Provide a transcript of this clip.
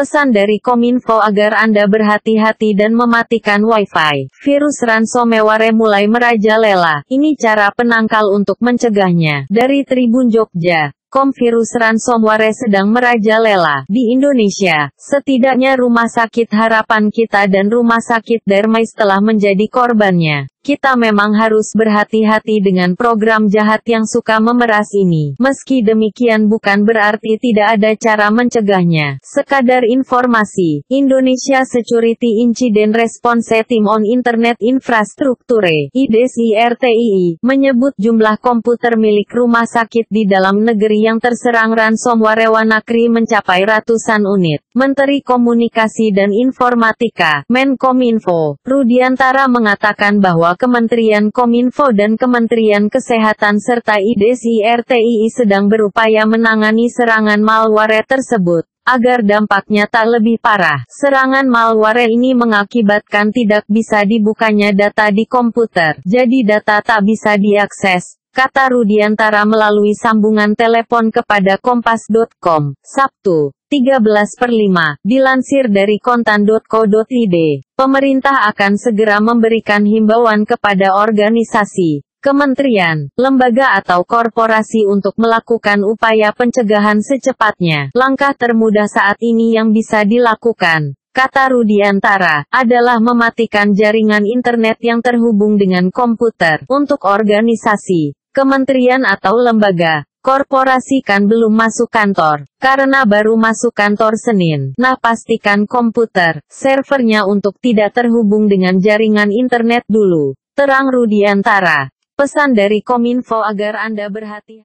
Pesan dari Kominfo agar Anda berhati-hati dan mematikan Wi-Fi. Virus ransomware mulai merajalela. Ini cara penangkal untuk mencegahnya. Dari Tribun Jogja. Kom virus ransomware sedang merajalela di Indonesia. Setidaknya Rumah Sakit Harapan Kita dan Rumah Sakit Dermais telah menjadi korbannya. Kita memang harus berhati-hati dengan program jahat yang suka memeras ini. Meski demikian bukan berarti tidak ada cara mencegahnya. Sekadar informasi, Indonesia Security Incident Response Team on Internet Infrastructure IDCRTII, menyebut jumlah komputer milik rumah sakit di dalam negeri yang terserang ransomware Wanakri mencapai ratusan unit. Menteri Komunikasi dan Informatika, Menkominfo, Rudiantara mengatakan bahwa Kementerian Kominfo dan Kementerian Kesehatan serta IDSIRTII sedang berupaya menangani serangan malware tersebut agar dampaknya tak lebih parah. Serangan malware ini mengakibatkan tidak bisa dibukanya data di komputer, jadi data tak bisa diakses kata Rudiantara melalui sambungan telepon kepada kompas.com, Sabtu, 13 per 5, dilansir dari kontan.co.id. Pemerintah akan segera memberikan himbauan kepada organisasi, kementerian, lembaga atau korporasi untuk melakukan upaya pencegahan secepatnya. Langkah termudah saat ini yang bisa dilakukan, kata Rudiantara, adalah mematikan jaringan internet yang terhubung dengan komputer. Untuk organisasi, kementerian atau lembaga, korporasi kan belum masuk kantor, karena baru masuk kantor Senin. Nah pastikan komputer, servernya untuk tidak terhubung dengan jaringan internet dulu. Terang Rudiantara, pesan dari Kominfo agar Anda berhati-hati.